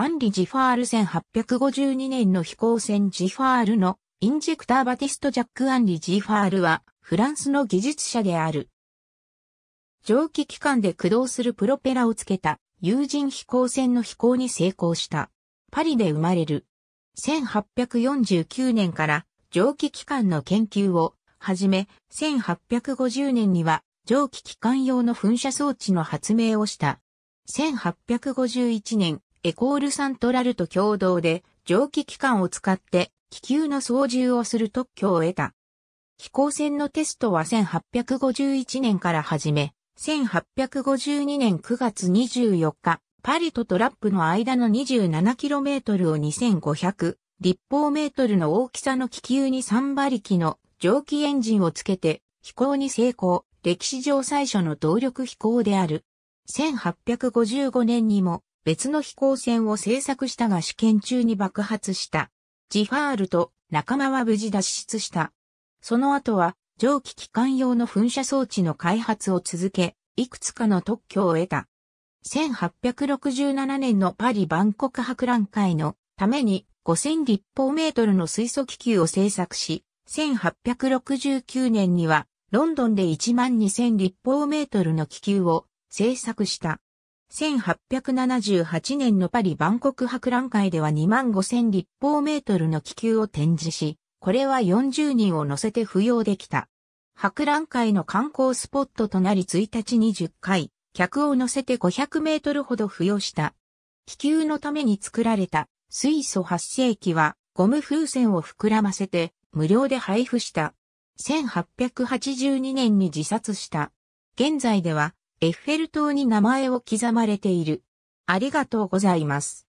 アンリ・ジファール1852年の飛行船ジファールのインジェクターバティスト・ジャック・アンリ・ジファールはフランスの技術者である。蒸気機関で駆動するプロペラをつけた有人飛行船の飛行に成功した。パリで生まれる。1849年から蒸気機関の研究をはじめ、1850年には蒸気機関用の噴射装置の発明をした。1851年、エコールサントラルと共同で蒸気機関を使って気球の操縦をする特許を得た。飛行船のテストは1851年から始め、1852年9月24日、パリとトラップの間の 27km を2500立方メートルの大きさの気球に3馬力の蒸気エンジンをつけて飛行に成功、歴史上最初の動力飛行である。1855年にも別の飛行船を製作したが試験中に爆発した。ジファールと仲間は無事脱出した。その後は蒸気機関用の噴射装置の開発を続け、いくつかの特許を得た。1867年のパリ万国博覧会のために5000立方メートルの水素気球を製作し、1869年にはロンドンで1 2000立方メートルの気球を製作した。1878年のパリ万国博覧会では2万5000立方メートルの気球を展示し、これは40人を乗せて扶養できた。博覧会の観光スポットとなり1日に10回、客を乗せて500メートルほど扶養した。気球のために作られた水素発生器はゴム風船を膨らませて無料で配布した。1882年に自殺した。現在ではエッフェル塔に名前を刻まれている。ありがとうございます。